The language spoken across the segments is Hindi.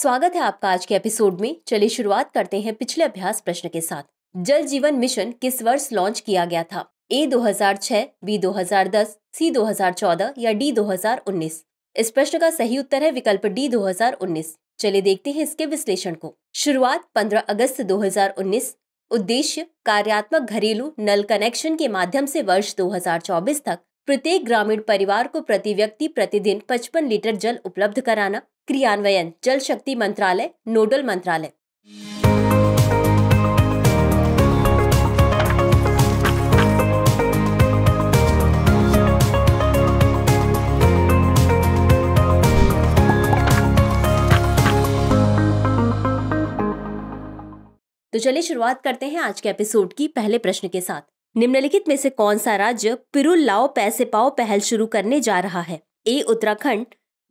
स्वागत है आपका आज के एपिसोड में चलिए शुरुआत करते हैं पिछले अभ्यास प्रश्न के साथ जल जीवन मिशन किस वर्ष लॉन्च किया गया था ए 2006, बी 2010, सी 2014 या डी 2019? इस प्रश्न का सही उत्तर है विकल्प डी 2019। चलिए देखते हैं इसके विश्लेषण को शुरुआत 15 अगस्त 2019 उद्देश्य कार्यात्मक घरेलू नल कनेक्शन के माध्यम से वर्ष 2024 तक प्रत्येक ग्रामीण परिवार को प्रति व्यक्ति प्रतिदिन 55 लीटर जल उपलब्ध कराना क्रियान्वयन जल शक्ति मंत्रालय नोडल मंत्रालय तो चलिए शुरुआत करते हैं आज के एपिसोड की पहले प्रश्न के साथ निम्नलिखित में से कौन सा राज्य पिरु लाओ पैसे पाओ पहल शुरू करने जा रहा है A Uttarakhand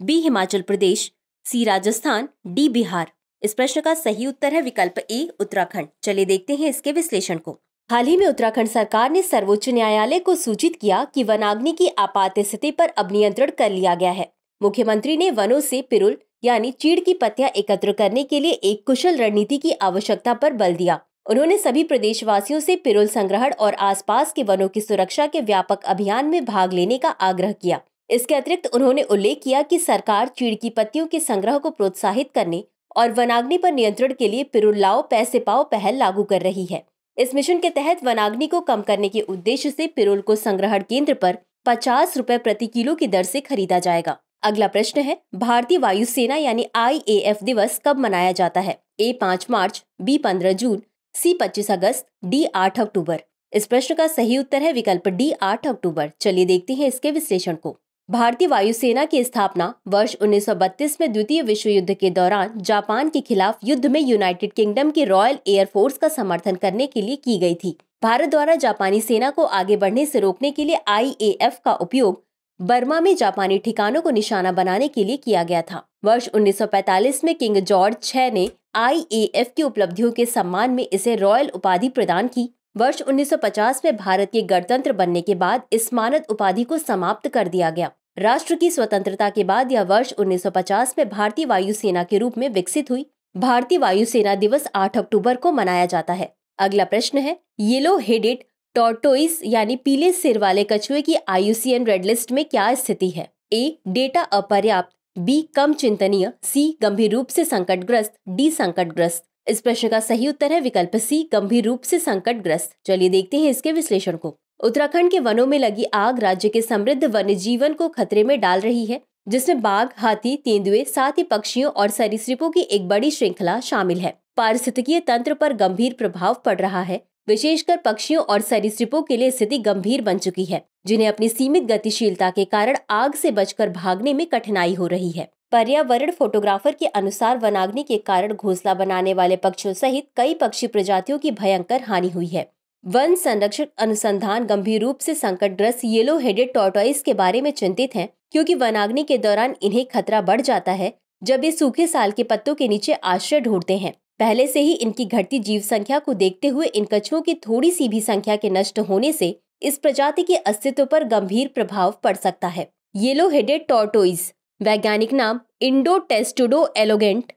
B Himachal Pradesh C Rajasthan D Bihar इस प्रश्न का सही उत्तर है विकल्प ए उत्तराखंड चलिए देखते हैं इसके विश्लेषण को हाल ही में उत्तराखंड सरकार ने सर्वोच्च न्यायालय को सूचित किया कि वनाग्नि की आपात स्थिति पर अब नियंत्रण कर लिया गया है मुख्यमंत्री ने वनों से पिरुल यानी चीड़ की पत्तियां एकत्र करने के लिए एक कुशल रणनीति की आवश्यकता पर बल दिया उन्होंने सभी प्रदेशवासियों से पिरुल संग्रहण और आसपास के वनों की सुरक्षा के व्यापक अभियान में भाग लेने का आग्रह किया इसके अतिरिक्त उन्होंने उल्लेख किया कि सरकार चीड़ की पत्तियों के संग्रह को प्रोत्साहित करने और वनाग्नि पर नियंत्रण के लिए पिरुल लाओ पैसे पाओ पहल लागू कर रही है इस मिशन के तहत वनाग्नि को कम करने के उद्देश्य से पिरुल को संग्रहण केंद्र पर पचास रूपए प्रति किलो की दर से खरीदा जाएगा अगला प्रश्न है भारतीय वायुसेना यानी आई दिवस कब मनाया जाता है ए पाँच मार्च बी पंद्रह जून सी 25 अगस्त डी 8 अक्टूबर इस प्रश्न का सही उत्तर है विकल्प डी 8 अक्टूबर चलिए देखते हैं इसके विश्लेषण को भारतीय वायुसेना की स्थापना वर्ष 1932 में द्वितीय विश्व युद्ध के दौरान जापान के खिलाफ युद्ध में यूनाइटेड किंगडम की रॉयल एयरफोर्स का समर्थन करने के लिए की गई थी भारत द्वारा जापानी सेना को आगे बढ़ने से रोकने के लिए आई का उपयोग बर्मा में जापानी ठिकानों को निशाना बनाने के लिए किया गया था वर्ष 1945 में किंग जॉर्ज छह ने आईएएफ की उपलब्धियों के सम्मान में इसे रॉयल उपाधि प्रदान की वर्ष 1950 में भारत के गणतंत्र बनने के बाद इस मानद उपाधि को समाप्त कर दिया गया राष्ट्र की स्वतंत्रता के बाद यह वर्ष 1950 में भारतीय वायुसेना के रूप में विकसित हुई भारतीय वायुसेना दिवस 8 अक्टूबर को मनाया जाता है अगला प्रश्न है येलो हेडेड टोटोइस यानी पीले सिर वाले कछुए की आईयूसीएन रेड लिस्ट में क्या स्थिति है ए डेटा अपर्याप्त बी कम चिंतनीय सी गंभीर रूप से संकटग्रस्त डी संकटग्रस्त इस प्रश्न का सही उत्तर है विकल्प सी गंभीर रूप से संकटग्रस्त चलिए देखते हैं इसके विश्लेषण को उत्तराखंड के वनों में लगी आग राज्य के समृद्ध वन्य जीवन को खतरे में डाल रही है जिसमें बाघ हाथी तेंदुए साथ ही पक्षियों और सरीसृपों की एक बड़ी श्रृंखला शामिल है पारिस्थितिकीय तंत्र पर गंभीर प्रभाव पड़ रहा है विशेषकर पक्षियों और सरीसृपों के लिए स्थिति गंभीर बन चुकी है जिन्हें अपनी सीमित गतिशीलता के कारण आग से बचकर भागने में कठिनाई हो रही है पर्यावरण फोटोग्राफर के अनुसार वनाग्नि के कारण घोंसला बनाने वाले पक्षियों सहित कई पक्षी प्रजातियों की भयंकर हानि हुई है वन संरक्षक अनुसंधान गंभीर रूप से ग्रस्त येलो हेडेड टोटोइस के बारे में चिंतित हैं क्योंकि वनाग्नि के दौरान इन्हें खतरा बढ़ जाता है जब ये सूखे साल के पत्तों के नीचे आश्रय ढूंढते हैं पहले से ही इनकी घटती जीव संख्या को देखते हुए इन कछुओं की थोड़ी सी भी संख्या के नष्ट होने से इस प्रजाति के अस्तित्व पर गंभीर प्रभाव पड़ सकता है येलो हेडेड टॉर्टोइज वैज्ञानिक नाम इंडो टेस्टुडो एलोगेंट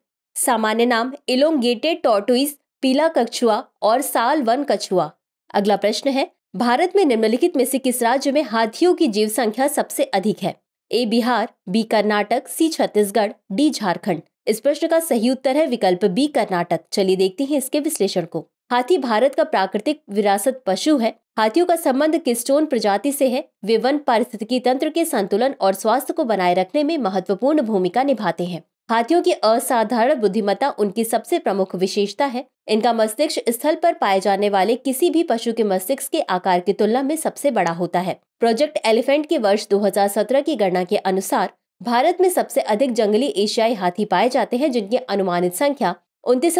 सामान्य नाम इलोंगेटेड टॉर्टोइज पीला कछुआ और साल वन कछुआ अगला प्रश्न है भारत में निम्नलिखित में से किस राज्य में हाथियों की जीव संख्या सबसे अधिक है A Bihar B Karnataka C Chhattisgarh D Jharkhand इस प्रश्न का सही उत्तर है विकल्प बी कर्नाटक चलिए देखते हैं इसके विश्लेषण को हाथी भारत का प्राकृतिक विरासत पशु है हाथियों का संबंध किस्टोन प्रजाति से है वे वन पारिस्थितिकी तंत्र के संतुलन और स्वास्थ्य को बनाए रखने में महत्वपूर्ण भूमिका निभाते हैं हाथियों की असाधारण बुद्धिमत्ता उनकी सबसे प्रमुख विशेषता है इनका मस्तिष्क स्थल पर पाए जाने वाले किसी भी पशु के मस्तिष्क के आकार की तुलना में सबसे बड़ा होता है प्रोजेक्ट एलिफेंट के वर्ष 2017 की गणना के अनुसार भारत में सबसे अधिक जंगली एशियाई हाथी पाए जाते हैं जिनकी अनुमानित संख्या उनतीस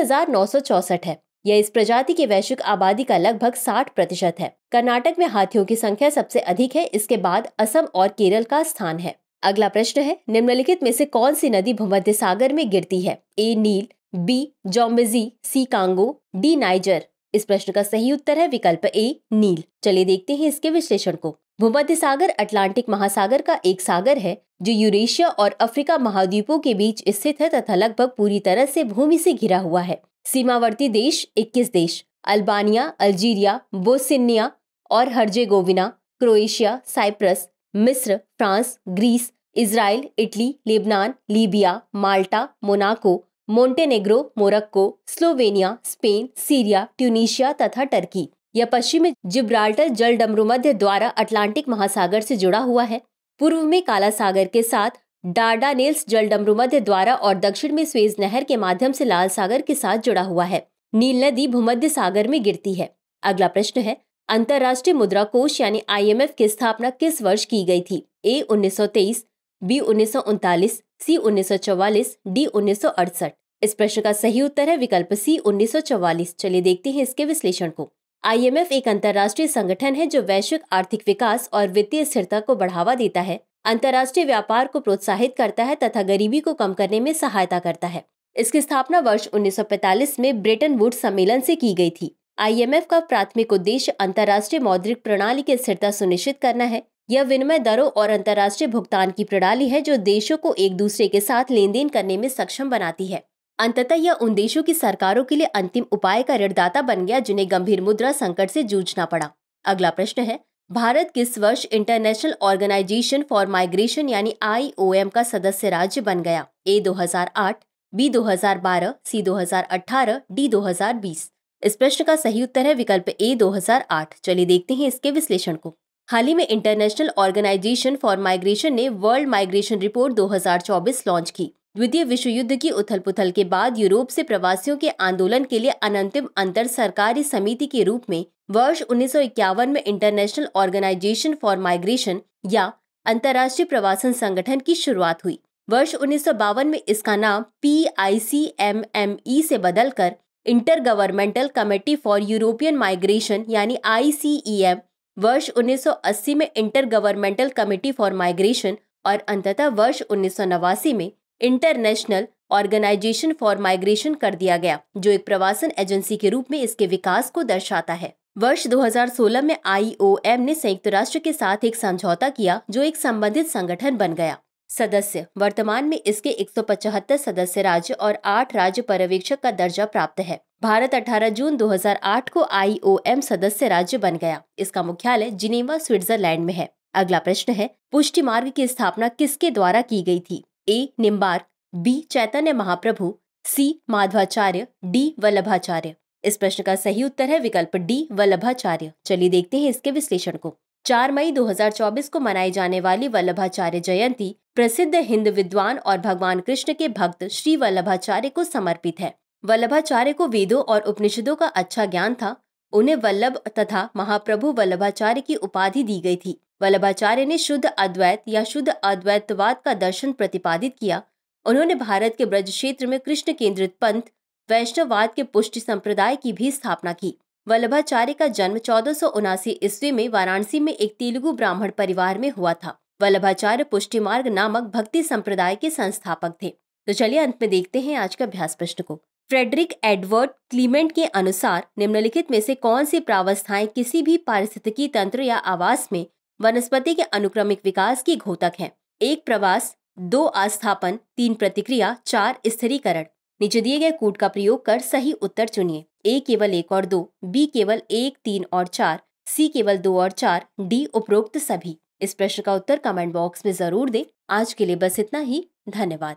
है यह इस प्रजाति की वैश्विक आबादी का लगभग 60 प्रतिशत है कर्नाटक में हाथियों की संख्या सबसे अधिक है इसके बाद असम और केरल का स्थान है अगला प्रश्न है निम्नलिखित में से कौन सी नदी भूमध्य सागर में गिरती है A Nile B Zambezi C Congo D Niger इस प्रश्न का सही उत्तर है विकल्प ए नील चलिए देखते हैं इसके विश्लेषण को भूमध्य सागर अटलांटिक महासागर का एक सागर है जो यूरेशिया और अफ्रीका महाद्वीपों के बीच स्थित है तथा लगभग पूरी तरह से भूमि से घिरा हुआ है सीमावर्ती देश 21 देश अल्बानिया अल्जीरिया बोसिनिया और हर्जेगोविना क्रोएशिया साइप्रस मिस्र France Greece Israel Italy Lebanon Libya Malta Monaco Montenegro Morocco Slovenia Spain Syria Tunisia तथा टर्की यह पश्चिम में जिब्राल्टर जल डमरुमध्य द्वारा अटलांटिक महासागर से जुड़ा हुआ है पूर्व में काला सागर के साथ डार्डानेल्स जल डमरुमध्य द्वारा और दक्षिण में स्वेज नहर के माध्यम से लाल सागर के साथ जुड़ा हुआ है नील नदी भूमध्य सागर में गिरती है अगला प्रश्न है अंतर्राष्ट्रीय मुद्रा कोष यानी आईएमएफ की स्थापना किस वर्ष की गई थी ए 1923, बी उन्नीस सी उन्नीस डी उन्नीस इस प्रश्न का सही उत्तर है विकल्प सी उन्नीस चलिए देखते हैं इसके विश्लेषण को आईएमएफ एक अंतर्राष्ट्रीय संगठन है जो वैश्विक आर्थिक विकास और वित्तीय स्थिरता को बढ़ावा देता है अंतर्राष्ट्रीय व्यापार को प्रोत्साहित करता है तथा गरीबी को कम करने में सहायता करता है इसकी स्थापना वर्ष 1945 में ब्रिटेन वुड सम्मेलन से की गई थी आईएमएफ का प्राथमिक उद्देश्य अंतर्राष्ट्रीय मौद्रिक प्रणाली की स्थिरता सुनिश्चित करना है यह विनिमय दरों और अंतर्राष्ट्रीय भुगतान की प्रणाली है जो देशों को एक दूसरे के साथ लेन देन करने में सक्षम बनाती है अंततः यह उन देशों की सरकारों के लिए अंतिम उपाय का ऋणदाता बन गया जिन्हें गंभीर मुद्रा संकट से जूझना पड़ा अगला प्रश्न है भारत किस वर्ष इंटरनेशनल ऑर्गेनाइजेशन फॉर माइग्रेशन यानी आई का सदस्य राज्य बन गया ए 2008, बी 2012, सी 2018, डी 2020। इस प्रश्न का सही उत्तर है विकल्प ए 2008। चलिए देखते हैं इसके विश्लेषण को हाल ही में इंटरनेशनल ऑर्गेनाइजेशन फॉर माइग्रेशन ने वर्ल्ड माइग्रेशन रिपोर्ट 2024 लॉन्च की द्वितीय विश्व युद्ध की उथल पुथल के बाद यूरोप से प्रवासियों के आंदोलन के लिए अनंतिम अंतर सरकारी समिति के रूप में वर्ष उन्नीस में इंटरनेशनल ऑर्गेनाइजेशन फॉर माइग्रेशन या अंतर्राष्ट्रीय प्रवासन संगठन की शुरुआत हुई वर्ष उन्नीस में इसका नाम P I C M M E से बदलकर Intergovernmental Committee for European Migration यानी आई सी एम वर्ष 1980 में Intergovernmental Committee for Migration और अंततः वर्ष उन्नीस में इंटरनेशनल ऑर्गेनाइजेशन फॉर माइग्रेशन कर दिया गया जो एक प्रवासन एजेंसी के रूप में इसके विकास को दर्शाता है वर्ष 2016 में आईओएम ने संयुक्त राष्ट्र के साथ एक समझौता किया जो एक संबंधित संगठन बन गया सदस्य वर्तमान में इसके 175 सदस्य राज्य और 8 राज्य पर्यवेक्षक का दर्जा प्राप्त है भारत 18 जून 2008 को आईओएम सदस्य राज्य बन गया इसका मुख्यालय जिनेवा स्विट्जरलैंड में है अगला प्रश्न है पुष्टि मार्ग की स्थापना किसके द्वारा की गई थी A Nimbarka B Chaitanya Mahaprabhu C Madhvacharya D Vallabhacharya इस प्रश्न का सही उत्तर है विकल्प डी वल्लभाचार्य चलिए देखते हैं इसके विश्लेषण को 4 मई 2024 को मनाई जाने वाली वल्लभाचार्य जयंती प्रसिद्ध हिंद विद्वान और भगवान कृष्ण के भक्त श्री वल्लभाचार्य को समर्पित है वल्लभाचार्य को वेदों और उपनिषदों का अच्छा ज्ञान था उन्हें वल्लभ तथा महाप्रभु वल्लभाचार्य की उपाधि दी गई थी वल्लभाचार्य ने शुद्ध अद्वैत या शुद्ध अद्वैतवाद का दर्शन प्रतिपादित किया उन्होंने भारत के ब्रज क्षेत्र में कृष्ण केंद्रित पंथ वैष्णववाद के पुष्ट संप्रदाय की भी स्थापना की वल्लभाचार्य का जन्म चौदह ईस्वी में वाराणसी में एक तेलुगु ब्राह्मण परिवार में हुआ था वल्लभाचार्य पुष्टि मार्ग नामक भक्ति संप्रदाय के संस्थापक थे तो चलिए अंत में देखते हैं आज का अभ्यास प्रश्न को फ्रेडरिक एडवर्ड क्लीमेंट के अनुसार निम्नलिखित में से कौन सी प्रावस्थाएं किसी भी पारिस्थितिकी तंत्र या आवास में वनस्पति के अनुक्रमिक विकास की घोतक है एक प्रवास दो आस्थापन तीन प्रतिक्रिया चार स्थिरीकरण नीचे दिए गए कूट का प्रयोग कर सही उत्तर चुनिए ए केवल एक और दो बी केवल एक तीन और चार सी केवल दो और चार डी उपरोक्त सभी इस प्रश्न का उत्तर कमेंट बॉक्स में जरूर दें आज के लिए बस इतना ही धन्यवाद